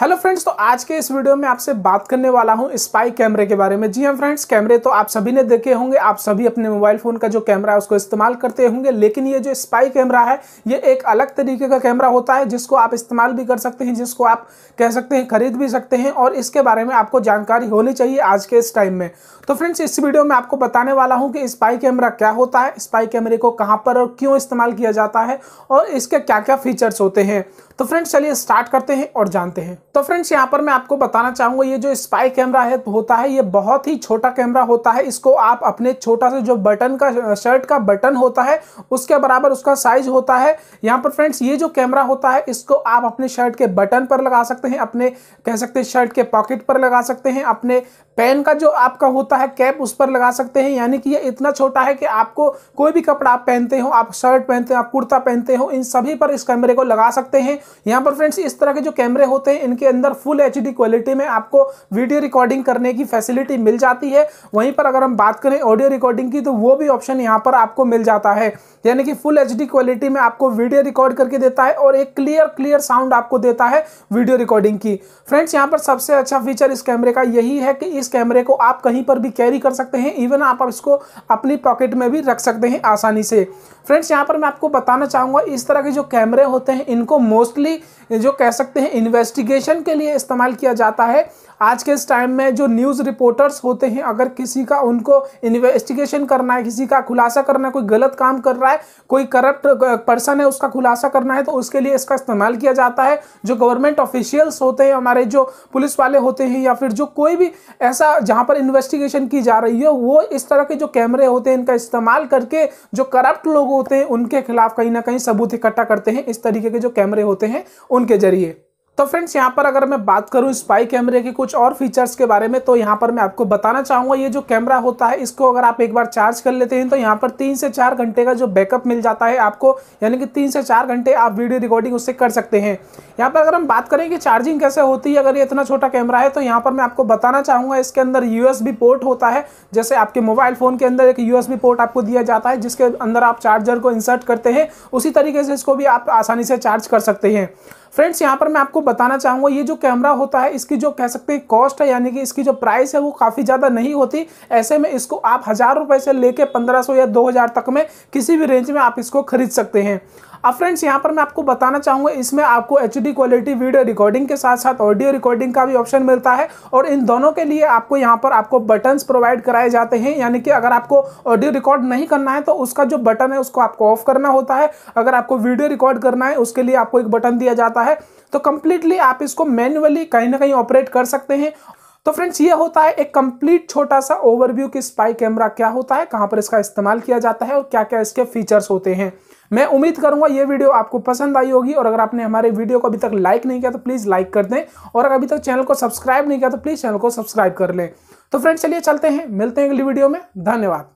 hello friends तो आज के इस वीडियो में आपसे बात करने वाला हूं स्पाई कैमरे के बारे में जी हां फ्रेंड्स कैमरे तो आप सभी ने देखे होंगे आप सभी अपने मोबाइल फ़ोन का जो कैमरा है उसको इस्तेमाल करते होंगे लेकिन ये जो स्पाई कैमरा है ये एक अलग तरीके का कैमरा होता है जिसको आप इस्तेमाल भी कर सकते हैं जिसको आप कह सकते हैं खरीद भी सकते हैं और इसके बारे में आपको जानकारी होनी चाहिए आज के इस टाइम में तो फ्रेंड्स इस वीडियो में आपको बताने वाला हूँ कि स्पाई कैमरा क्या होता है स्पाई कैमरे को कहाँ पर और क्यों इस्तेमाल किया जाता है और इसके क्या क्या फीचर्स होते हैं तो फ्रेंड्स चलिए स्टार्ट करते हैं और जानते हैं तो फ्रेंड्स यहाँ पर मैं आपको बताना चाहूँगा ये जो स्पाई कैमरा है होता है ये बहुत ही छोटा कैमरा होता है इसको आप अपने छोटा से जो बटन का शर्ट का बटन होता है उसके बराबर उसका साइज होता है यहाँ पर फ्रेंड्स ये जो कैमरा होता है इसको आप अपने शर्ट के बटन पर लगा सकते हैं अपने कह सकते हैं शर्ट के पॉकेट पर लगा सकते हैं अपने पेन का जो आपका होता है कैप उस पर लगा सकते हैं यानी कि ये इतना छोटा है कि आपको कोई भी कपड़ा आप पहनते हो आप शर्ट पहनते हो आप कुर्ता पहनते हो इन सभी पर इस कैमरे को लगा सकते हैं यहाँ पर फ्रेंड्स इस तरह के जो कैमरे होते हैं इनके के अंदर फुल एच क्वालिटी में आपको वीडियो रिकॉर्डिंग करने की फैसिलिटी मिल जाती है वहीं पर अगर हम बात करें ऑडियो रिकॉर्डिंग की तो वो भी ऑप्शन यहाँ पर आपको मिल जाता है यानी कि फुल एच क्वालिटी में आपको वीडियो रिकॉर्ड करके देता है और एक क्लियर क्लियर साउंड आपको देता है वीडियो रिकॉर्डिंग की फ्रेंड्स यहाँ पर सबसे अच्छा फीचर इस कैमरे का यही है कि इस कैमरे को आप कहीं पर भी कैरी कर सकते हैं इवन आप इसको अपनी पॉकेट में भी रख सकते हैं आसानी से फ्रेंड्स यहाँ पर मैं आपको बताना चाहूँगा इस तरह के जो कैमरे होते हैं इनको मोस्टली जो कह सकते हैं इन्वेस्टिगेशन प्रमोशन के लिए इस्तेमाल किया जाता है आज के इस टाइम में जो न्यूज़ रिपोर्टर्स होते हैं अगर किसी का उनको इन्वेस्टिगेशन करना है किसी का खुलासा करना है कोई गलत काम कर रहा है कोई करप्ट पर्सन है उसका खुलासा करना है तो उसके लिए इसका इस्तेमाल किया जाता है जो गवर्नमेंट ऑफिशियल्स होते हैं हमारे जो पुलिस वाले होते हैं या फिर जो कोई भी ऐसा जहाँ पर इन्वेस्टिगेशन की जा रही हो वो इस तरह के जो कैमरे होते हैं इनका इस्तेमाल करके जो करप्ट लोग होते हैं उनके खिलाफ कहीं ना कहीं सबूत इकट्ठा करते हैं इस तरीके के जो कैमरे होते हैं उनके जरिए तो फ्रेंड्स यहाँ पर अगर मैं बात करूँ स्पाई कैमरे के कुछ और फीचर्स के बारे में तो यहाँ पर मैं आपको बताना चाहूँगा ये जो कैमरा होता है इसको अगर आप एक बार चार्ज कर लेते हैं तो यहाँ पर तीन से चार घंटे का जो बैकअप मिल जाता है आपको यानी कि तीन से चार घंटे आप वीडियो रिकॉर्डिंग उससे कर सकते हैं यहाँ पर अगर हम बात करें कि चार्जिंग कैसे होती है अगर ये इतना छोटा कैमरा है तो यहाँ पर मैं आपको बताना चाहूँगा इसके अंदर यू पोर्ट होता है जैसे आपके मोबाइल फ़ोन के अंदर एक यू पोर्ट आपको दिया जाता है जिसके अंदर आप चार्जर को इंसर्ट करते हैं उसी तरीके से इसको भी आप आसानी से चार्ज कर सकते हैं फ्रेंड्स यहाँ पर मैं आपको बताना चाहूँगा ये जो कैमरा होता है इसकी जो कह सकते हैं कॉस्ट है यानी कि इसकी जो प्राइस है वो काफ़ी ज़्यादा नहीं होती ऐसे में इसको आप हज़ार रुपये से लेके पंद्रह सौ या दो हजार तक में किसी भी रेंज में आप इसको खरीद सकते हैं अब फ्रेंड्स यहाँ पर मैं आपको बताना चाहूँगा इसमें आपको एच क्वालिटी वीडियो रिकॉर्डिंग के साथ साथ ऑडियो रिकॉर्डिंग का भी ऑप्शन मिलता है और इन दोनों के लिए आपको यहाँ पर आपको बटन्स प्रोवाइड कराए जाते हैं यानी कि अगर आपको ऑडियो रिकॉर्ड नहीं करना है तो उसका जो बटन है उसको आपको ऑफ करना होता है अगर आपको वीडियो रिकॉर्ड करना है उसके लिए आपको एक बटन दिया जाता है तो कंप्लीटली आप इसको मैनुअली कहीं ना कहीं ऑपरेट कर सकते हैं तो फ्रेंड्स ये होता है एक कंप्लीट छोटा सा ओवरव्यू की स्पाई कैमरा क्या होता है कहाँ पर इसका इस्तेमाल किया जाता है और क्या क्या इसके फीचर्स होते हैं मैं उम्मीद करूंगा ये वीडियो आपको पसंद आई होगी और अगर आपने हमारे वीडियो को अभी तक लाइक नहीं किया तो प्लीज़ लाइक कर दें और अगर अभी तक चैनल को सब्सक्राइब नहीं किया तो प्लीज़ चैनल को सब्सक्राइब कर लें तो फ्रेंड्स चलिए चलते हैं मिलते हैं अगली वीडियो में धन्यवाद